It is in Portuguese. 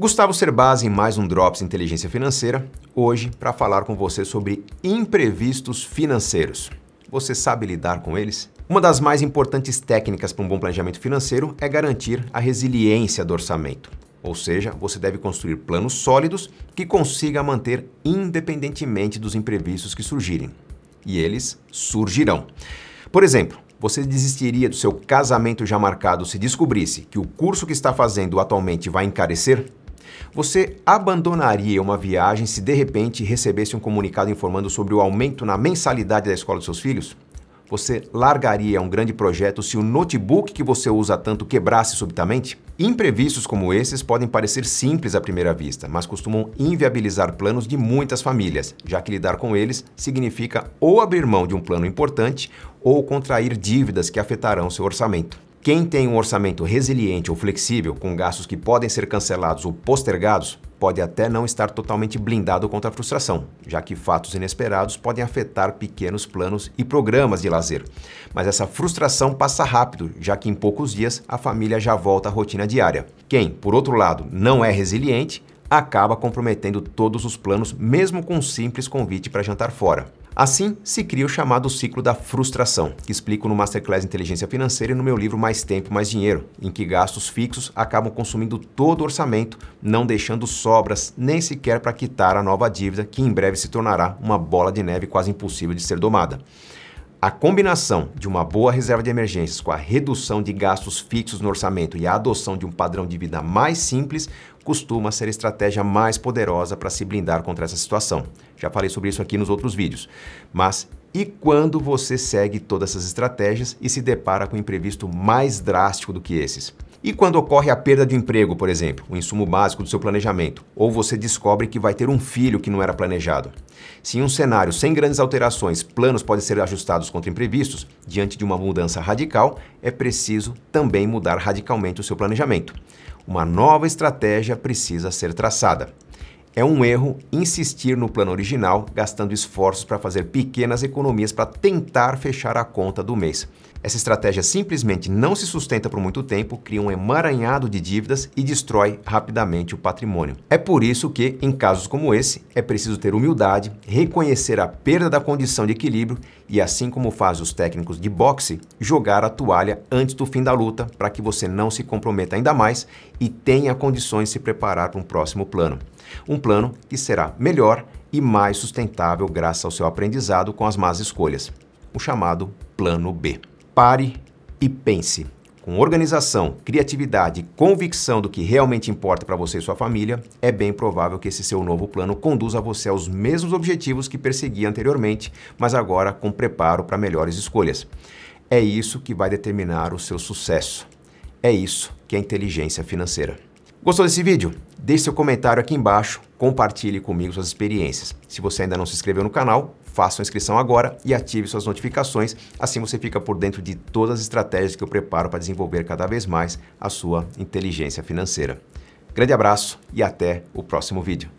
Gustavo Cerbasi em mais um Drops Inteligência Financeira, hoje para falar com você sobre imprevistos financeiros. Você sabe lidar com eles? Uma das mais importantes técnicas para um bom planejamento financeiro é garantir a resiliência do orçamento. Ou seja, você deve construir planos sólidos que consiga manter independentemente dos imprevistos que surgirem. E eles surgirão. Por exemplo, você desistiria do seu casamento já marcado se descobrisse que o curso que está fazendo atualmente vai encarecer? Você abandonaria uma viagem se de repente recebesse um comunicado informando sobre o aumento na mensalidade da escola dos seus filhos? Você largaria um grande projeto se o notebook que você usa tanto quebrasse subitamente? Imprevistos como esses podem parecer simples à primeira vista, mas costumam inviabilizar planos de muitas famílias, já que lidar com eles significa ou abrir mão de um plano importante ou contrair dívidas que afetarão seu orçamento. Quem tem um orçamento resiliente ou flexível, com gastos que podem ser cancelados ou postergados, pode até não estar totalmente blindado contra a frustração, já que fatos inesperados podem afetar pequenos planos e programas de lazer. Mas essa frustração passa rápido, já que em poucos dias a família já volta à rotina diária. Quem, por outro lado, não é resiliente, acaba comprometendo todos os planos, mesmo com um simples convite para jantar fora. Assim, se cria o chamado ciclo da frustração, que explico no Masterclass Inteligência Financeira e no meu livro Mais Tempo, Mais Dinheiro, em que gastos fixos acabam consumindo todo o orçamento, não deixando sobras nem sequer para quitar a nova dívida, que em breve se tornará uma bola de neve quase impossível de ser domada. A combinação de uma boa reserva de emergências com a redução de gastos fixos no orçamento e a adoção de um padrão de vida mais simples costuma ser a estratégia mais poderosa para se blindar contra essa situação. Já falei sobre isso aqui nos outros vídeos. Mas e quando você segue todas essas estratégias e se depara com um imprevisto mais drástico do que esses? E quando ocorre a perda de emprego, por exemplo, o insumo básico do seu planejamento, ou você descobre que vai ter um filho que não era planejado? Se em um cenário sem grandes alterações, planos podem ser ajustados contra imprevistos, diante de uma mudança radical, é preciso também mudar radicalmente o seu planejamento. Uma nova estratégia precisa ser traçada. É um erro insistir no plano original, gastando esforços para fazer pequenas economias para tentar fechar a conta do mês. Essa estratégia simplesmente não se sustenta por muito tempo, cria um emaranhado de dívidas e destrói rapidamente o patrimônio. É por isso que, em casos como esse, é preciso ter humildade, reconhecer a perda da condição de equilíbrio e, assim como fazem os técnicos de boxe, jogar a toalha antes do fim da luta para que você não se comprometa ainda mais e tenha condições de se preparar para um próximo plano. Um plano que será melhor e mais sustentável graças ao seu aprendizado com as más escolhas, o chamado plano B. Pare e pense com organização, criatividade e convicção do que realmente importa para você e sua família, é bem provável que esse seu novo plano conduza você aos mesmos objetivos que perseguia anteriormente, mas agora com preparo para melhores escolhas. É isso que vai determinar o seu sucesso. É isso que é inteligência financeira. Gostou desse vídeo? Deixe seu comentário aqui embaixo compartilhe comigo suas experiências. Se você ainda não se inscreveu no canal, faça sua inscrição agora e ative suas notificações, assim você fica por dentro de todas as estratégias que eu preparo para desenvolver cada vez mais a sua inteligência financeira. Grande abraço e até o próximo vídeo.